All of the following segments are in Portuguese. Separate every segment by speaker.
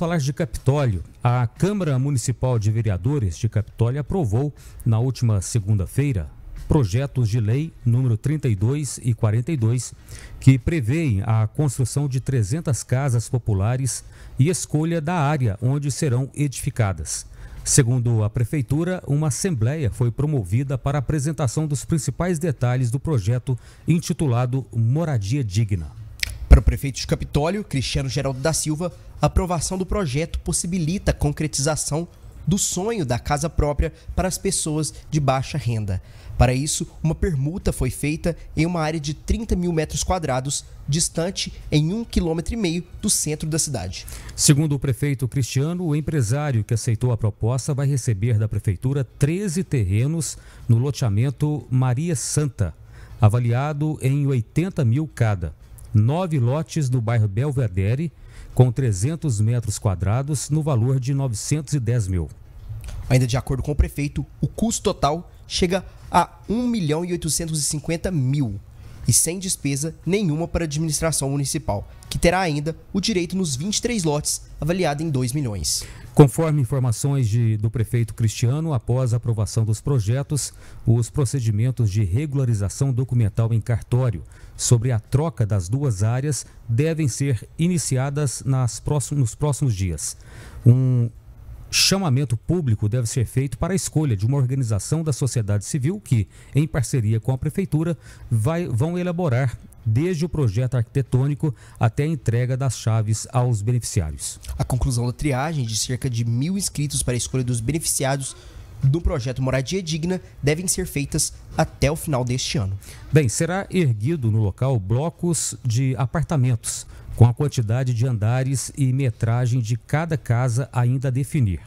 Speaker 1: falar de Capitólio. A Câmara Municipal de Vereadores de Capitólio aprovou, na última segunda-feira, projetos de lei número 32 e 42, que prevêem a construção de 300 casas populares e escolha da área onde serão edificadas. Segundo a Prefeitura, uma assembleia foi promovida para apresentação dos principais detalhes do projeto intitulado
Speaker 2: Moradia Digna prefeito de Capitólio, Cristiano Geraldo da Silva, a aprovação do projeto possibilita a concretização do sonho da casa própria para as pessoas de baixa renda. Para isso, uma permuta foi feita em uma área de 30 mil metros quadrados, distante em um quilômetro e meio do centro da cidade. Segundo o
Speaker 1: prefeito Cristiano, o empresário que aceitou a proposta vai receber da prefeitura 13 terrenos no loteamento Maria Santa, avaliado em 80 mil cada nove lotes no bairro Belvedere, com 300 metros
Speaker 2: quadrados, no valor de 910 mil. Ainda de acordo com o prefeito, o custo total chega a 1 milhão e 850 mil e sem despesa nenhuma para a administração municipal que terá ainda o direito nos 23 lotes, avaliado em 2 milhões.
Speaker 1: Conforme informações de, do prefeito Cristiano, após a aprovação dos projetos, os procedimentos de regularização documental em cartório sobre a troca das duas áreas devem ser iniciadas nas próximos, nos próximos dias. Um chamamento público deve ser feito para a escolha de uma organização da sociedade civil que, em parceria com a prefeitura, vai, vão elaborar desde o projeto arquitetônico até a entrega das chaves aos
Speaker 2: beneficiários. A conclusão da triagem de cerca de mil inscritos para a escolha dos beneficiados do projeto Moradia Digna devem ser feitas até o final deste ano. Bem, será erguido no local
Speaker 1: blocos de apartamentos com a quantidade de andares e metragem de cada casa ainda a definir.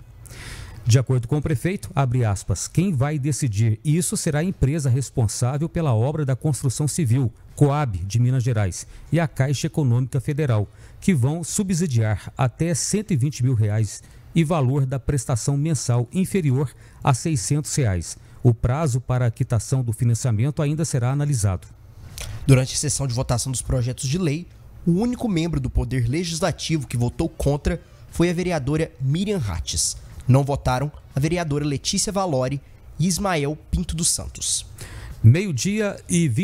Speaker 1: De acordo com o prefeito, aspas, quem vai decidir isso será a empresa responsável pela obra da construção civil, Coab, de Minas Gerais, e a Caixa Econômica Federal, que vão subsidiar até 120 mil reais e valor da prestação mensal inferior a 600 reais.
Speaker 2: O prazo para a quitação do financiamento ainda será analisado. Durante a sessão de votação dos projetos de lei, o único membro do Poder Legislativo que votou contra foi a vereadora Miriam Hatches. Não votaram a vereadora Letícia Valori e Ismael Pinto dos Santos.
Speaker 1: Meio-dia
Speaker 2: e 20.